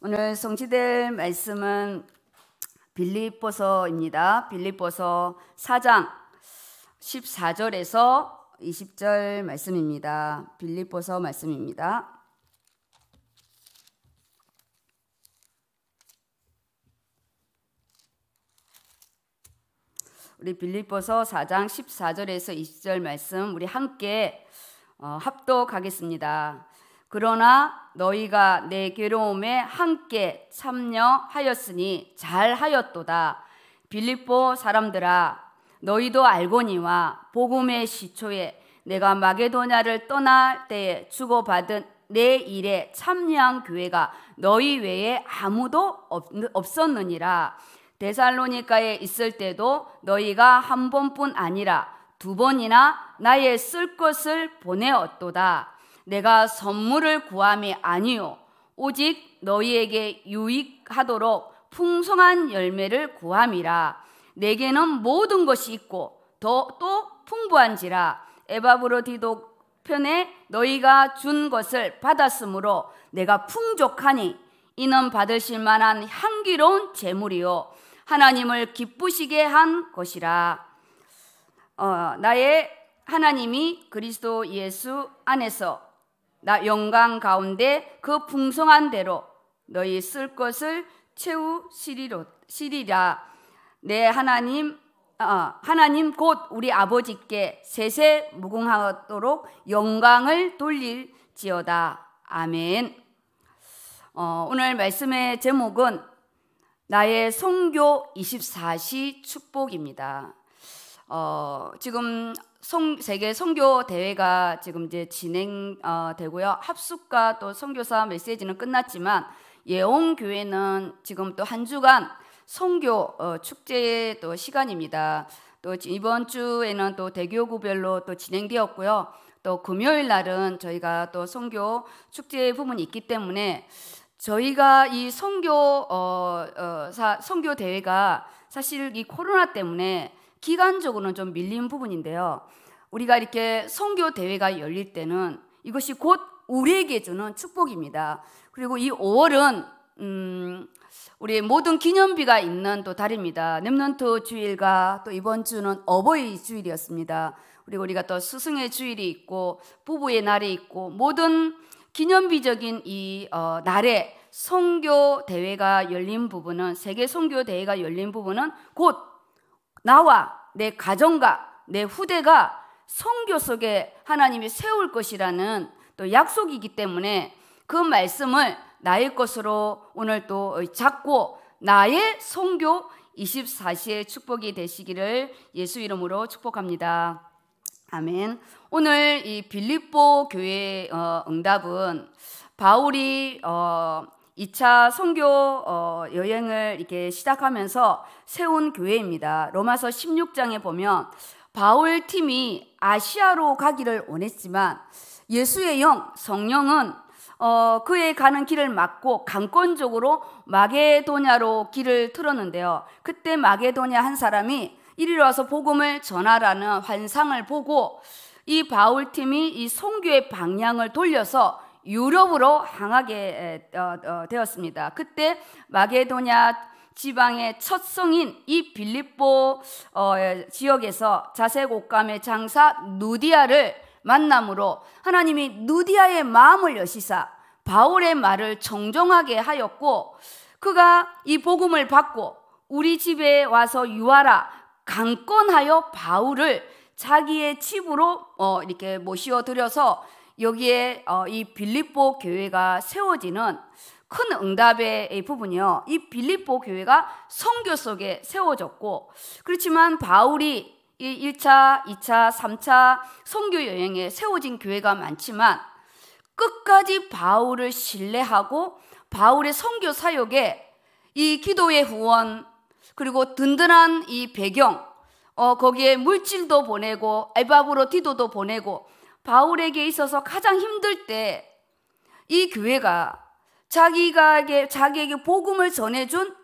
오늘 성취될 말씀은 빌립보서입니다. 빌립보서 4장 14절에서 20절 말씀입니다. 빌립보서 말씀입니다. 우리 빌립보서 4장 14절에서 20절 말씀 우리 함께 어, 합독하겠습니다. 그러나 너희가 내 괴로움에 함께 참여하였으니 잘하였도다. 빌립보 사람들아 너희도 알고니와 복음의 시초에 내가 마게도냐를 떠날 때에 주고받은 내 일에 참여한 교회가 너희 외에 아무도 없었느니라. 데살로니카에 있을 때도 너희가 한 번뿐 아니라 두 번이나 나의 쓸 것을 보내었도다. 내가 선물을 구함이 아니요 오직 너희에게 유익하도록 풍성한 열매를 구함이라 내게는 모든 것이 있고 더, 또 풍부한지라 에바브로디도 편에 너희가 준 것을 받았으므로 내가 풍족하니 이는 받으실 만한 향기로운 재물이요 하나님을 기쁘시게 한 것이라 어, 나의 하나님이 그리스도 예수 안에서 나 영광 가운데 그 풍성한 대로 너희 쓸 것을 채우시리라. 내 하나님 어, 어, 하나님 곧 우리 아버지께 세세 무궁하도록 영광을 돌릴지어다. 아멘. 어, 오늘 말씀의 제목은 나의 성교 24시 축복입니다. 어, 지금 송, 세계 선교 대회가 지금 이제 진행되고요. 어, 합숙과 또 선교사 메시지는 끝났지만 예원 교회는 지금 또 한 주간 선교 어, 축제의 또 시간입니다. 또 이번 주에는 또 대교구별로 또 진행되었고요. 또 금요일 날은 저희가 또 선교 축제 부분이 있기 때문에 저희가 이 선교 어, 어, 선교 대회가 사실 이 코로나 때문에 기간적으로는 좀 밀린 부분인데요. 우리가 이렇게 성교 대회가 열릴 때는 이것이 곧 우리에게 주는 축복입니다. 그리고 이 5월은 음, 우리 모든 기념비가 있는 또 달입니다. 렘넌트 주일과 또 이번 주는 어버이 주일이었습니다. 그리고 우리가 또 스승의 주일이 있고 부부의 날이 있고 모든 기념비적인 이 어, 날에 성교 대회가 열린 부분은 세계 성교 대회가 열린 부분은 곧 나와 내 가정과 내 후대가 성교 속에 하나님이 세울 것이라는 또 약속이기 때문에 그 말씀을 나의 것으로 오늘 또 잡고 나의 성교 24시의 축복이 되시기를 예수 이름으로 축복합니다. 아멘. 오늘 이 빌립보 교회 어, 응답은 바울이 어, 2차 선교 어, 여행을 이렇게 시작하면서 세운 교회입니다. 로마서 16장에 보면 바울 팀이 아시아로 가기를 원했지만 예수의 영, 성령은 어, 그의 가는 길을 막고 강권적으로 마게도냐로 길을 틀었는데요. 그때 마게도냐 한 사람이 이리로 와서 복음을 전하라는 환상을 보고 이 바울팀이 이 송교의 방향을 돌려서 유럽으로 항하게 어, 어, 되었습니다. 그때 마게도냐 지방의 첫 성인 이 빌립보 어, 지역에서 자색 옷감의 장사 누디아를 만남으로 하나님이 누디아의 마음을 여시사 바울의 말을 정정하게 하였고 그가 이 복음을 받고 우리 집에 와서 유하라 강권하여 바울을 자기의 집으로 이렇게 모시어 들여서 여기에 어, 이 빌립보 교회가 세워지는 큰 응답의 부분이요. 이 빌립보 교회가 성교 속에 세워졌고 그렇지만 바울이 1차, 2차, 3차 성교 여행에 세워진 교회가 많지만 끝까지 바울을 신뢰하고 바울의 성교 사역에 이 기도의 후원 그리고 든든한 이 배경 어, 거기에 물질도 보내고 에바브로 디도도 보내고 바울에게 있어서 가장 힘들 때 이 교회가 자기에게 자기에게 복음을 전해준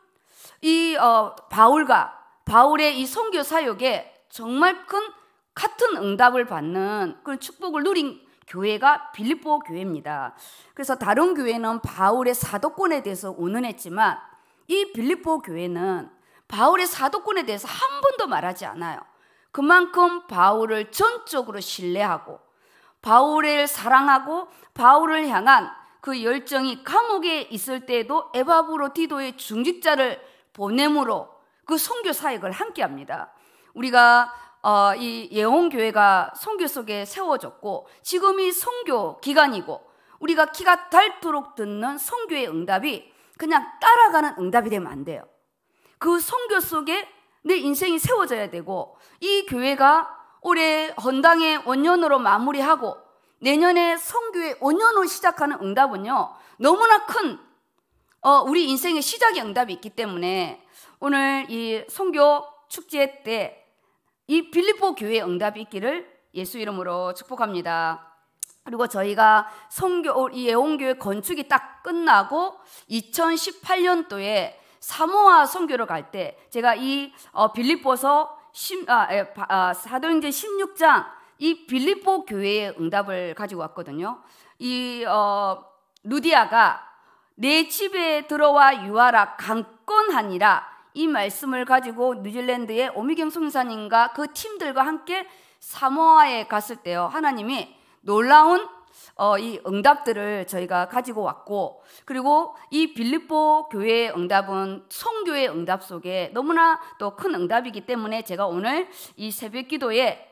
이 어, 바울과 바울의 이 선교 사역에 정말 큰 같은 응답을 받는 그런 축복을 누린 교회가 빌립보 교회입니다. 그래서 다른 교회는 바울의 사도권에 대해서 운운했지만 이 빌립보 교회는 바울의 사도권에 대해서 한 번도 말하지 않아요. 그만큼 바울을 전적으로 신뢰하고 바울을 사랑하고 바울을 향한 그 열정이 감옥에 있을 때에도 에바브로 디도의 중직자를 보냄으로 그 선교 사역을 함께 합니다. 우리가 어, 이 예원교회가 선교 속에 세워졌고 지금이 선교 기간이고 우리가 키가 닳도록 듣는 선교의 응답이 그냥 따라가는 응답이 되면 안 돼요. 그 선교 속에 내 인생이 세워져야 되고 이 교회가 올해 헌당의 원년으로 마무리하고 내년에 성교의 원년으로 시작하는 응답은요, 너무나 큰, 어, 우리 인생의 시작의 응답이 있기 때문에 오늘 이 성교 축제 때 이 빌립보 교회의 응답이 있기를 예수 이름으로 축복합니다. 그리고 저희가 성교, 이 예원교회 건축이 딱 끝나고 2018년도에 사모아 성교를갈 때 제가 이 어, 빌립보서 아, 예, 아, 사도행전 16장 이 빌립보 교회의 응답을 가지고 왔거든요. 이 어, 루디아가 내 집에 들어와 유하라 강건하니라 이 말씀을 가지고 뉴질랜드의 오미경 송사님과 그 팀들과 함께 사모아에 갔을 때요 하나님이 놀라운 어, 이 응답들을 저희가 가지고 왔고 그리고 이 빌립보 교회의 응답은 성교의 응답 속에 너무나 또 큰 응답이기 때문에 제가 오늘 이 새벽 기도에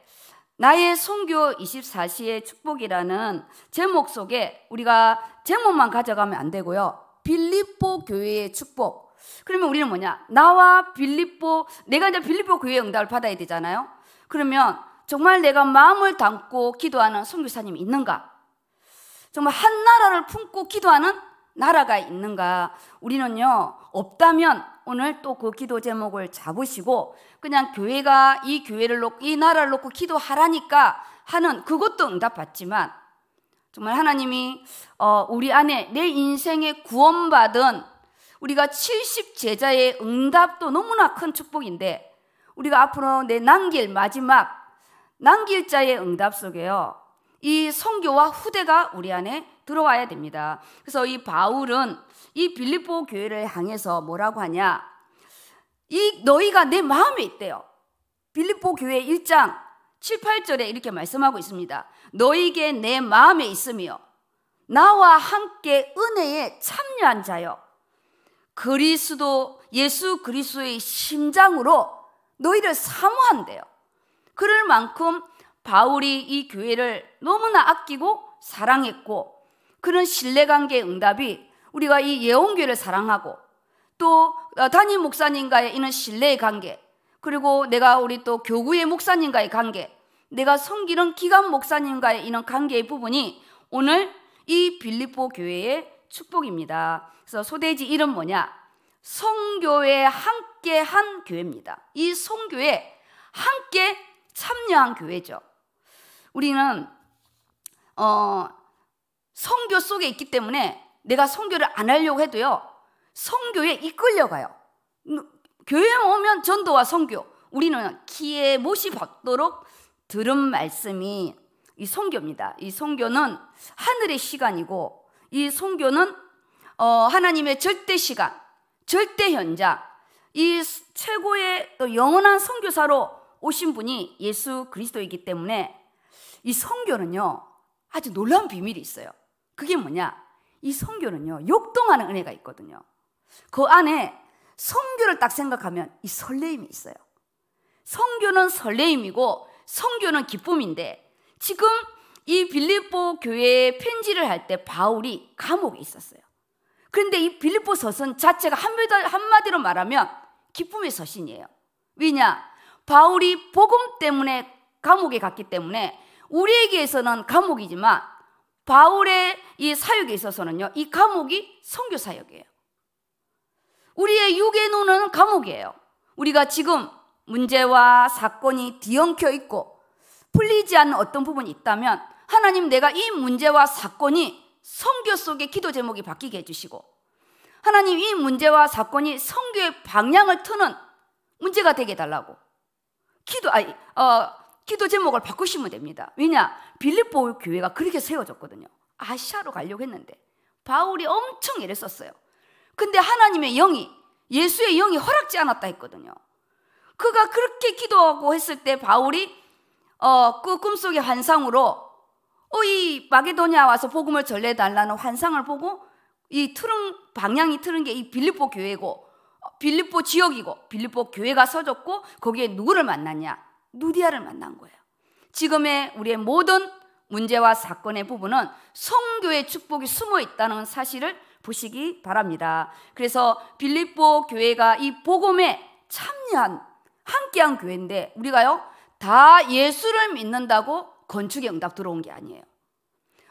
나의 성교 24시의 축복이라는 제목 속에 우리가 제목만 가져가면 안 되고요. 빌립보 교회의 축복. 그러면 우리는 뭐냐? 나와 빌립보 내가 이제 빌립보 교회의 응답을 받아야 되잖아요. 그러면 정말 내가 마음을 담고 기도하는 성교사님이 있는가? 정말 한 나라를 품고 기도하는 나라가 있는가? 우리는요, 없다면 오늘 또 그 기도 제목을 잡으시고 그냥 교회가 이 교회를 놓고 이 나라를 놓고 기도하라니까 하는 그것도 응답받지만 정말 하나님이 어, 우리 안에 내 인생에 구원받은 우리가 70 제자의 응답도 너무나 큰 축복인데 우리가 앞으로 내 남길 마지막 남길 자의 응답 속에요. 이 성교와 후대가 우리 안에 들어와야 됩니다. 그래서 이 바울은 이 빌립보 교회를 향해서 뭐라고 하냐? 이 너희가 내 마음에 있대요. 빌립보 교회 1장 7, 8절에 이렇게 말씀하고 있습니다. 너희게내 마음에 있으며 나와 함께 은혜에 참여한 자여 그리스도 예수 그리스도의 심장으로 너희를 사모한대요. 그럴 만큼 바울이 이 교회를 너무나 아끼고 사랑했고 그런 신뢰관계의 응답이 우리가 이예원교회를 사랑하고 또 어, 담임 목사님과의 이런 신뢰의 관계 그리고 내가 우리 또 교구의 목사님과의 관계 내가 섬기는 기관 목사님과의 이런 관계의 부분이 오늘 이 빌립보 교회의 축복입니다. 그래서 소대지 이름 뭐냐? 성교회 함께 한 교회입니다. 이 성교회 함께 참여한 교회죠. 우리는 어 성교 속에 있기 때문에 내가 성교를 안 하려고 해도요. 성교에 이끌려가요. 음, 교회 오면 전도와 성교. 우리는 기에 못이 박도록 들은 말씀이 이 성교입니다. 이 성교는 하늘의 시간이고 이 성교는 어, 하나님의 절대 시간, 절대 현장, 이 최고의 또 영원한 성교사로 오신 분이 예수 그리스도이기 때문에 이 성교는요, 아주 놀라운 비밀이 있어요. 그게 뭐냐? 이 성교는요, 욕동하는 은혜가 있거든요. 그 안에 성교를 딱 생각하면 이 설레임이 있어요. 성교는 설레임이고 성교는 기쁨인데 지금 이 빌립보 교회에 편지를 할 때 바울이 감옥에 있었어요. 그런데 이 빌립보 서신 자체가 한마디로 말하면 기쁨의 서신이에요. 왜냐? 바울이 복음 때문에 감옥에 갔기 때문에 우리에게서는 감옥이지만 바울의 이 사역에 있어서는요, 이 감옥이 성교 사역이에요. 우리의 육의 눈은 감옥이에요. 우리가 지금 문제와 사건이 뒤엉켜 있고 풀리지 않는 어떤 부분이 있다면 하나님 내가 이 문제와 사건이 성교 속의 기도 제목이 바뀌게 해주시고 하나님 이 문제와 사건이 성교의 방향을 트는 문제가 되게 달라고 기도 아니 어 기도 제목을 바꾸시면 됩니다. 왜냐? 빌립보 교회가 그렇게 세워졌거든요. 아시아로 가려고 했는데 바울이 엄청 이랬었어요 근데 하나님의 영이 예수의 영이 허락지 않았다 했거든요. 그가 그렇게 기도하고 했을 때 바울이 어, 그 꿈속의 환상으로 어, 이 마게도냐 와서 복음을 전해 달라는 환상을 보고 이 틀은 방향이 틀은 게 이 빌립보 교회고 어, 빌립보 지역이고 빌립보 교회가 서졌고 거기에 누구를 만났냐? 누디아를 만난 거예요. 지금의 우리의 모든 문제와 사건의 부분은 성교의 축복이 숨어 있다는 사실을 보시기 바랍니다. 그래서 빌립보 교회가 이 복음에 참여한 함께한 교회인데 우리가요 다 예수를 믿는다고 건축의 응답 들어온 게 아니에요.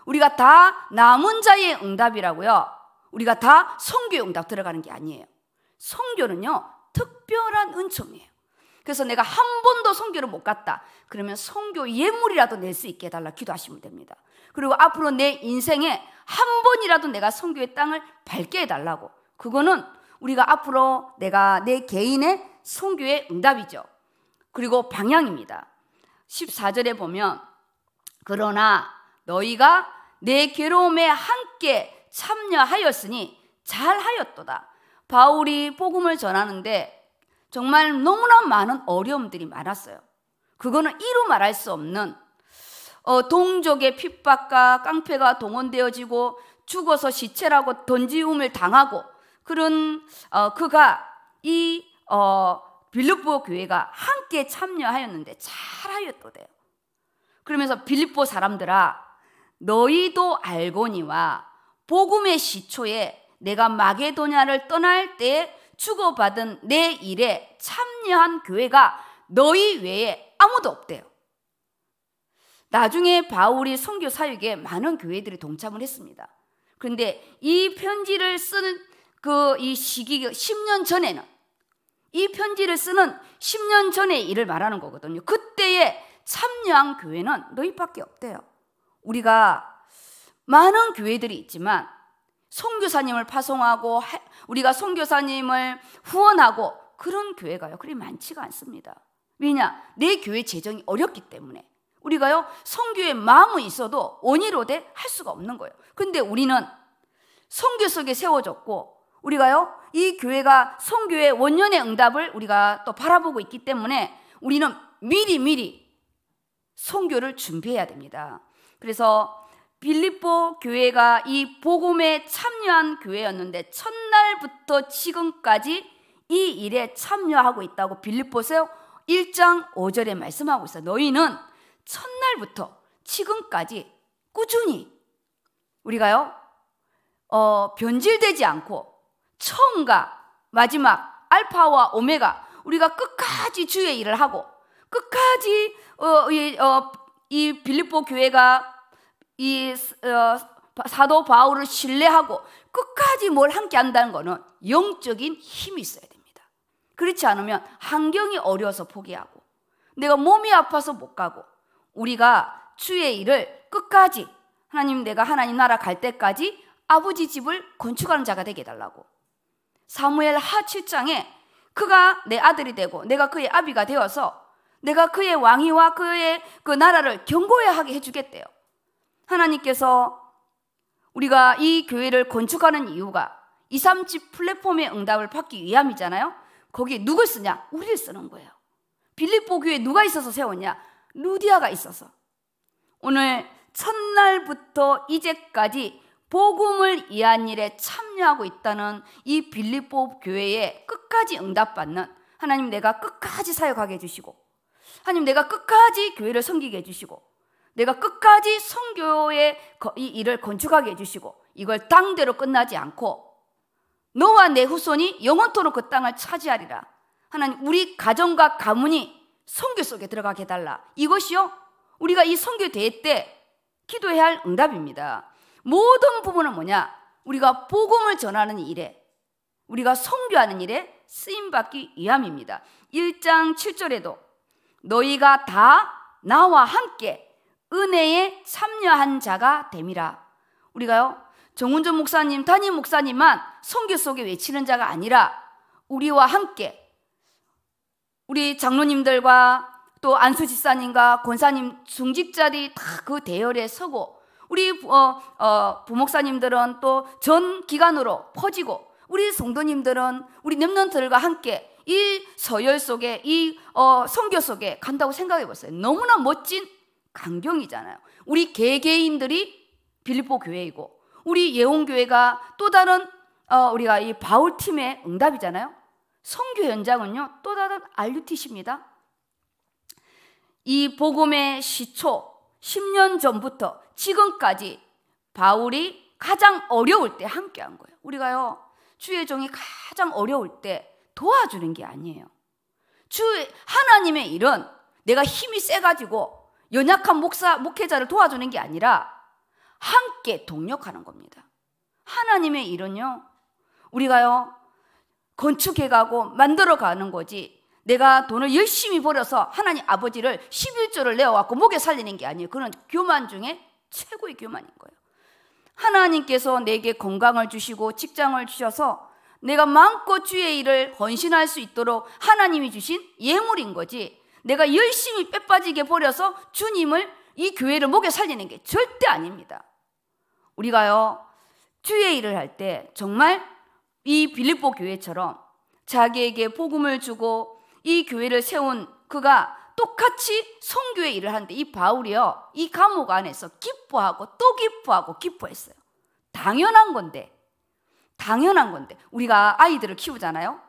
우리가 다 남은 자의 응답이라고요. 우리가 다 성교의 응답 들어가는 게 아니에요. 성교는요 특별한 은총이에요. 그래서 내가 한 번도 성교를 못 갔다. 그러면 성교 예물이라도 낼 수 있게 해달라 기도하시면 됩니다. 그리고 앞으로 내 인생에 한 번이라도 내가 성교의 땅을 밝게 해달라고. 그거는 우리가 앞으로 내가 내 개인의 성교의 응답이죠. 그리고 방향입니다. 14절에 보면 그러나 너희가 내 괴로움에 함께 참여하였으니 잘하였도다. 바울이 복음을 전하는데 정말 너무나 많은 어려움들이 많았어요. 그거는 이루 말할 수 없는 어, 동족의 핍박과 깡패가 동원되어지고 죽어서 시체라고 던지움을 당하고 그런 어, 그가 이 어, 빌립보 교회가 함께 참여하였는데 잘하였도대요. 그러면서 빌립보 사람들아 너희도 알고니와 복음의 시초에 내가 마게도냐를 떠날 때 주고받은 내 일에 참여한 교회가 너희 외에 아무도 없대요. 나중에 바울이 선교 사역에 많은 교회들이 동참을 했습니다. 그런데 이 편지를 쓰는 그이 시기 10년 전에는 이 편지를 쓰는 10년 전의 일을 말하는 거거든요. 그때에 참여한 교회는 너희밖에 없대요. 우리가 많은 교회들이 있지만 선교사님을 파송하고 우리가 선교사님을 후원하고 그런 교회가요. 그리 많지가 않습니다. 왜냐? 내 교회 재정이 어렵기 때문에. 우리가요, 성교의 마음은 있어도 원의로 돼 할 수가 없는 거예요. 근데 우리는 성교 속에 세워졌고, 우리가요, 이 교회가 성교의 원년의 응답을 우리가 또 바라보고 있기 때문에 우리는 미리미리 성교를 준비해야 됩니다. 그래서 빌립보 교회가 이 복음에 참여한 교회였는데 첫날부터 지금까지 이 일에 참여하고 있다고 빌립보서 1장 5절에 말씀하고 있어. 요 너희는 첫날부터 지금까지 꾸준히 우리가요 어, 변질되지 않고 처음과 마지막 알파와 오메가 우리가 끝까지 주의 일을 하고 끝까지 어, 이, 어, 이 빌립보 교회가 이 어, 사도 바울을 신뢰하고 끝까지 뭘 함께 한다는 거는 영적인 힘이 있어야 됩니다. 그렇지 않으면 환경이 어려서 포기하고 내가 몸이 아파서 못 가고 우리가 주의 일을 끝까지 하나님 내가 하나님 나라 갈 때까지 아버지 집을 건축하는 자가 되게 해달라고. 사무엘 하 7장에 그가 내 아들이 되고 내가 그의 아비가 되어서 내가 그의 왕위와 그의 그 나라를 경고해 하게 해주겠대요. 하나님께서 우리가 이 교회를 건축하는 이유가 2, 3집 플랫폼의 응답을 받기 위함이잖아요. 거기에 누굴 쓰냐? 우리를 쓰는 거예요. 빌립보 교회 누가 있어서 세웠냐? 루디아가 있어서. 오늘 첫날부터 이제까지 복음을 이한 일에 참여하고 있다는 이 빌립보 교회에 끝까지 응답받는 하나님 내가 끝까지 사역하게 해주시고 하나님 내가 끝까지 교회를 섬기게 해주시고 내가 끝까지 성교의 이 일을 건축하게 해주시고 이걸 땅대로 끝나지 않고 너와 내 후손이 영원토록 그 땅을 차지하리라. 하나님 우리 가정과 가문이 성교 속에 들어가게 해달라. 이것이요 우리가 이 성교 대회 때 기도해야 할 응답입니다. 모든 부분은 뭐냐? 우리가 복음을 전하는 일에 우리가 성교하는 일에 쓰임 받기 위함입니다. 1장 7절에도 너희가 다 나와 함께 은혜에 참여한 자가 됨이라. 우리가요, 정운전 목사님, 담임 목사님만 성교 속에 외치는 자가 아니라 우리와 함께 우리 장로님들과 또 안수 집사님과 권사님 중직자들이 다 그 대열에 서고 우리 어, 어, 부목사님들은 또 전 기간으로 퍼지고 우리 성도님들은 우리 렘넌들과 함께 이 서열 속에 이 어, 성교 속에 간다고 생각해 보세요. 너무나 멋진 강경이잖아요. 우리 개개인들이 빌립보 교회이고 우리 예원 교회가 또 다른 어, 우리가 이 바울 팀의 응답이잖아요. 성교 현장은요 또 다른 알류티십입니다이 복음의 시초 10년 전부터 지금까지 바울이 가장 어려울 때 함께한 거예요. 우리가요 주의 종이 가장 어려울 때 도와주는 게 아니에요. 주 하나님의 일은 내가 힘이 세가지고 연약한 목사, 목회자를 도와주는 게 아니라 함께 동력하는 겁니다. 하나님의 일은요, 우리가요, 건축해가고 만들어가는 거지, 내가 돈을 열심히 벌어서 하나님 아버지를 11조를 내어갖고 목에 살리는 게 아니에요. 그런 교만 중에 최고의 교만인 거예요. 하나님께서 내게 건강을 주시고 직장을 주셔서 내가 마음껏 주의 일을 헌신할 수 있도록 하나님이 주신 예물인 거지. 내가 열심히 빼빠지게 버려서 주님을 이 교회를 목에 살리는 게 절대 아닙니다. 우리가요, 주의 일을 할 때 정말 이 빌립보 교회처럼 자기에게 복음을 주고 이 교회를 세운 그가 똑같이 성교의 일을 하는데 이 바울이요, 이 감옥 안에서 기뻐하고 또 기뻐하고 기뻐했어요. 당연한 건데, 당연한 건데, 우리가 아이들을 키우잖아요?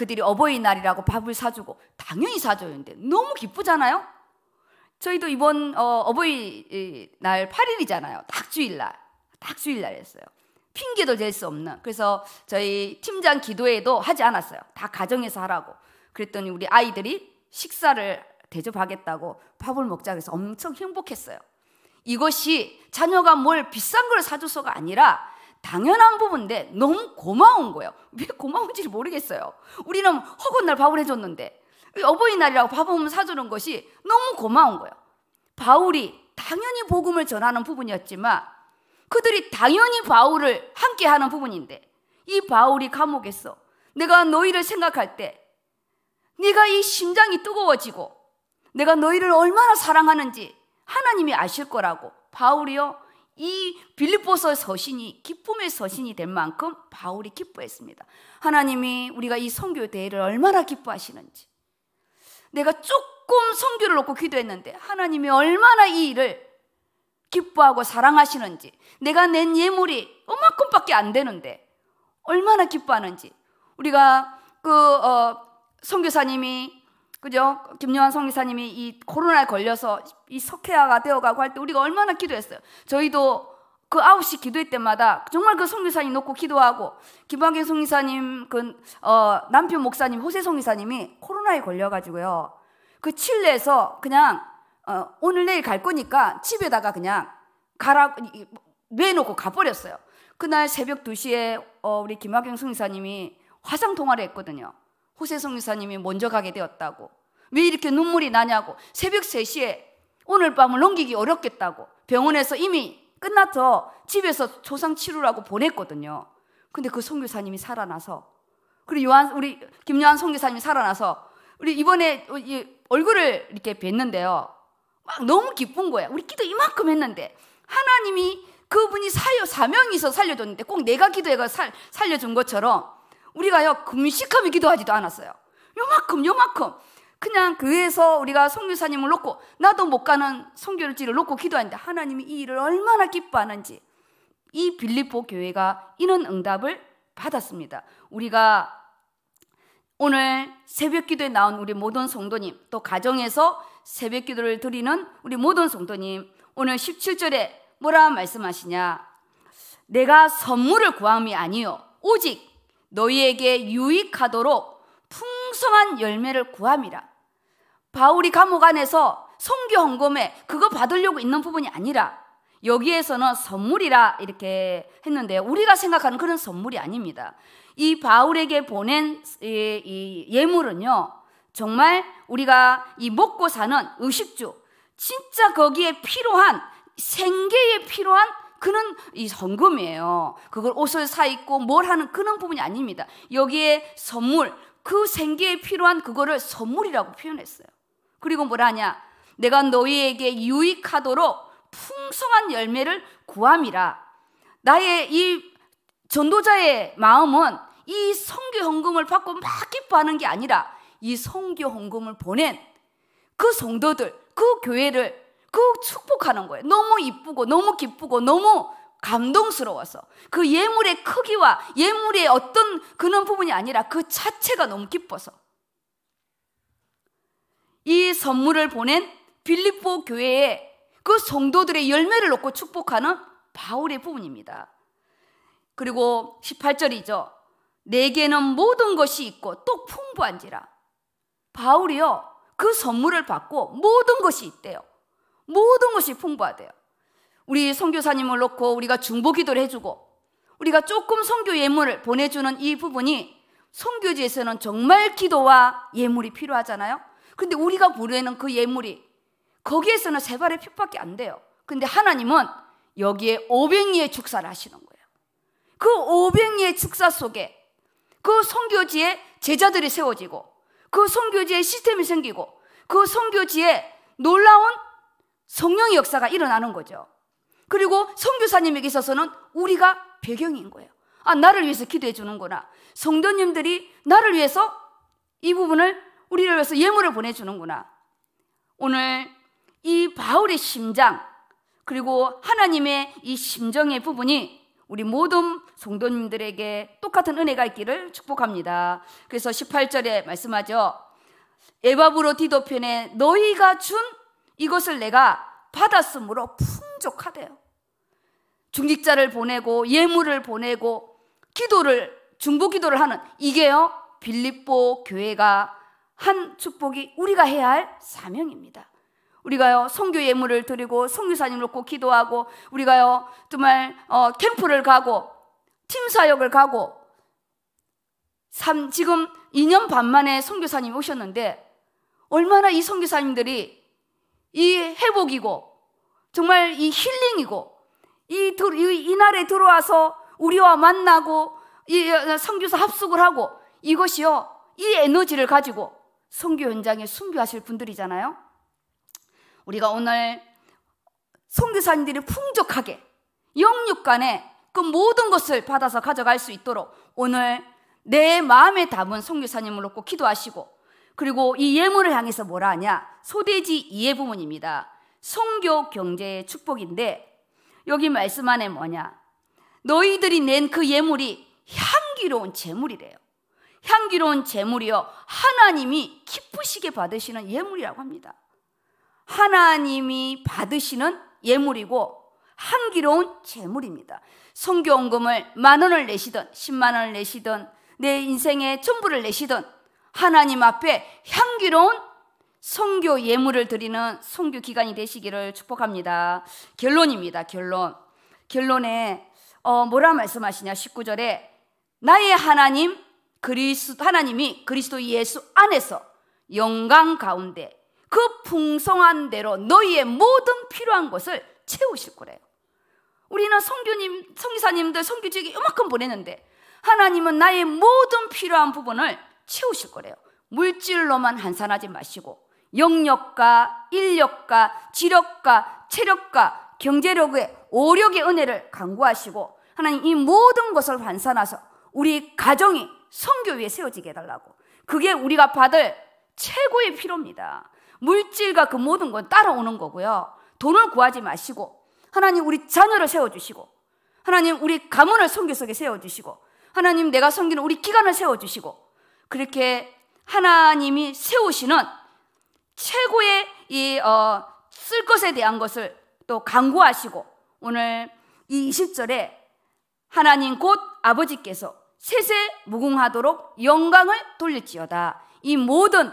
그들이 어버이날이라고 밥을 사주고 당연히 사줘요. 근데 너무 기쁘잖아요. 저희도 이번 어, 버이날 8일이잖아요. 딱 주일날. 딱 주일날 했어요. 핑계도 될 수 없는. 그래서 저희 팀장 기도회도 하지 않았어요. 다 가정에서 하라고. 그랬더니 우리 아이들이 식사를 대접하겠다고 밥을 먹자 그래서 엄청 행복했어요. 이것이 자녀가 뭘 비싼 걸 사줘서가 아니라 당연한 부분인데 너무 고마운 거예요. 왜 고마운지 모르겠어요. 우리는 허구날 밥을 해줬는데 어버이날이라고 밥을 사주는 것이 너무 고마운 거예요. 바울이 당연히 복음을 전하는 부분이었지만 그들이 당연히 바울을 함께하는 부분인데 이 바울이 감옥에서 내가 너희를 생각할 때 네가 이 심장이 뜨거워지고 내가 너희를 얼마나 사랑하는지 하나님이 아실 거라고 바울이요 이 빌립보서 서신이 기쁨의 서신이 될 만큼 바울이 기뻐했습니다. 하나님이 우리가 이 선교 대회를 얼마나 기뻐하시는지. 내가 조금 선교를 놓고 기도했는데 하나님이 얼마나 이 일을 기뻐하고 사랑하시는지. 내가 낸 예물이 얼마큼밖에 안 되는데 얼마나 기뻐하는지. 우리가 그 어, 선교사님이 그죠? 김요한 성기사님이 이 코로나에 걸려서 이 석회화가 되어가고 할 때 우리가 얼마나 기도했어요. 저희도 그 9시 기도회 때마다 정말 그 성기사님 놓고 기도하고 김학인 성기사님 그 어, 남편 목사님 호세 성기사님이 코로나에 걸려가지고요. 그 칠레에서 그냥 어, 오늘 내일 갈 거니까 집에다가 그냥 가라 내놓고 가버렸어요. 그날 새벽 2시에 어, 우리 김학영 성기사님이 화상 통화를 했거든요. 호세성 이사님이 먼저 가게 되었다고. 왜 이렇게 눈물이 나냐고. 새벽 3시에 오늘 밤을 넘기기 어렵겠다고. 병원에서 이미 끝나서 집에서 조상 치료라고 보냈거든요. 근데 그 선교사님이 살아나서 그리고 요한 우리 김요한 선교사님이 살아나서 우리 이번에 얼굴을 이렇게 뵀는데요. 막 너무 기쁜 거예요. 우리 기도 이만큼 했는데 하나님이 그분이 사여 사명이 있어 살려줬는데 꼭 내가 기도해가 살려준 것처럼 우리가요 금식하며 기도하지도 않았어요. 요만큼 요만큼 그냥 그에서 우리가 성교사님을 놓고 나도 못 가는 성교를지를 놓고 기도하는데 하나님이 이 일을 얼마나 기뻐하는지 이 빌립보 교회가 이런 응답을 받았습니다. 우리가 오늘 새벽 기도에 나온 우리 모든 성도님, 또 가정에서 새벽 기도를 드리는 우리 모든 성도님, 오늘 17절에 뭐라 말씀하시냐? 내가 선물을 구함이 아니요. 오직 너희에게 유익하도록 풍성한 열매를 구함이라. 바울이 감옥 안에서 성교 헌금에 그거 받으려고 있는 부분이 아니라 여기에서는 선물이라 이렇게 했는데 우리가 생각하는 그런 선물이 아닙니다. 이 바울에게 보낸 이, 이 예물은요. 정말 우리가 이 먹고 사는 의식주 진짜 거기에 필요한 생계에 필요한 그는이성금이에요 그걸 옷을 사 입고 뭘 하는 그런 부분이 아닙니다. 여기에 선물, 그 생계에 필요한 그거를 선물이라고 표현했어요. 그리고 뭘 하냐? 내가 너희에게 유익하도록 풍성한 열매를 구함이라. 나의 이 전도자의 마음은 이 성교 헌금을 받고 막 기뻐하는 게 아니라 이 성교 헌금을 보낸 그 성도들, 그 교회를 그 축복하는 거예요. 너무 이쁘고 너무 기쁘고 너무 감동스러워서 그 예물의 크기와 예물의 어떤 그런 부분이 아니라 그 자체가 너무 기뻐서 이 선물을 보낸 빌립보 교회에그 성도들의 열매를 놓고 축복하는 바울의 부분입니다. 그리고 18절이죠. 내게는 모든 것이 있고 또 풍부한지라. 바울이요. 그 선물을 받고 모든 것이 있대요. 모든 것이 풍부하대요. 우리 선교사님을 놓고 우리가 중보 기도를 해주고 우리가 조금 선교 예물을 보내주는 이 부분이 선교지에서는 정말 기도와 예물이 필요하잖아요. 근데 우리가 보내는 그 예물이 거기에서는 세 발의 핏밖에 안 돼요. 근데 하나님은 여기에 500리의 축사를 하시는 거예요. 그 500리의 축사 속에 그 선교지에 제자들이 세워지고 그 선교지에 시스템이 생기고 그 선교지에 놀라운 성령의 역사가 일어나는 거죠. 그리고 성교사님에게 있어서는 우리가 배경인 거예요. 아, 나를 위해서 기도해 주는구나. 성도님들이 나를 위해서 이 부분을 우리를 위해서 예물을 보내주는구나. 오늘 이 바울의 심장, 그리고 하나님의 이 심정의 부분이 우리 모든 성도님들에게 똑같은 은혜가 있기를 축복합니다. 그래서 18절에 말씀하죠. 에바브로 디도편에 너희가 준 이것을 내가 받았으므로 풍족하대요. 중직자를 보내고 예물을 보내고 기도를 중보 기도를 하는 이게요. 빌립보 교회가 한 축복이 우리가 해야 할 사명입니다. 우리가요 성교 예물을 드리고 성유사님 놓고 기도하고 우리가요 정말 어, 캠프를 가고 팀 사역을 가고 3, 지금 2년 반 만에 선교사님 오셨는데 얼마나 이 선교사님들이 이 회복이고 정말 이 힐링이고 이, 이, 날에 들어와서 우리와 만나고 이 어, 어, 성교사 합숙을 하고 이것이요 이 에너지를 가지고 성교 현장에 순교하실 분들이잖아요. 우리가 오늘 성교사님들이 풍족하게 영육간에 그 모든 것을 받아서 가져갈 수 있도록 오늘 내 마음에 담은 성교사님을 놓고 기도하시고 그리고 이 예물을 향해서 뭐라 하냐? 소돼지 이해 부문입니다. 성교 경제의 축복인데 여기 말씀 안에 뭐냐? 너희들이 낸 그 예물이 향기로운 재물이래요. 향기로운 재물이요. 하나님이 기쁘시게 받으시는 예물이라고 합니다. 하나님이 받으시는 예물이고 향기로운 재물입니다. 성교원금을 만 원을 내시던 10만 원을 내시던 내 인생의 전부를 내시던 하나님 앞에 향기로운 성교 예물을 드리는 성교 기간이 되시기를 축복합니다. 결론입니다. 결론. 결론에 어, 뭐라 말씀하시냐? 19절에 나의 하나님 그리스 하나님이 그리스도 예수 안에서 영광 가운데 그 풍성한 대로 너희의 모든 필요한 것을 채우실 거래요. 우리는 성교님, 성기사님들 성교직이 이만큼 보내는데 하나님은 나의 모든 필요한 부분을 채우실 거래요. 물질로만 한산하지 마시고 영역과 인력과 지력과 체력과 경제력의 오력의 은혜를 강구하시고 하나님 이 모든 것을 환산하서 우리 가정이 성교 위에 세워지게 해달라고 그게 우리가 받을 최고의 필요입니다 물질과 그 모든 건 따라오는 거고요 돈을 구하지 마시고 하나님 우리 자녀를 세워주시고 하나님 우리 가문을 성교 속에 세워주시고 하나님 내가 성기는 우리 기관을 세워주시고 그렇게 하나님이 세우시는 최고의 이, 어, 쓸 것에 대한 것을 또 강구하시고 오늘 이 20절에 하나님 곧 아버지께서 세세 무궁하도록 영광을 돌릴지어다. 이 모든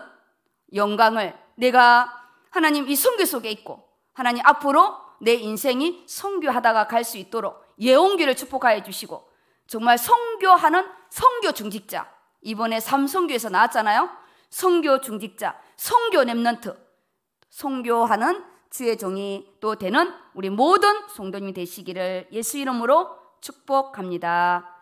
영광을 내가 하나님 이 성교 속에 있고 하나님 앞으로 내 인생이 성교하다가 갈 수 있도록 예언기를 축복하여 주시고 정말 성교하는 성교 중직자 이번에 삼성교에서 나왔잖아요. 성교 중직자, 성교 랩런트, 성교하는 주의 종이 또 되는 우리 모든 성도님 되시기를 예수 이름으로 축복합니다.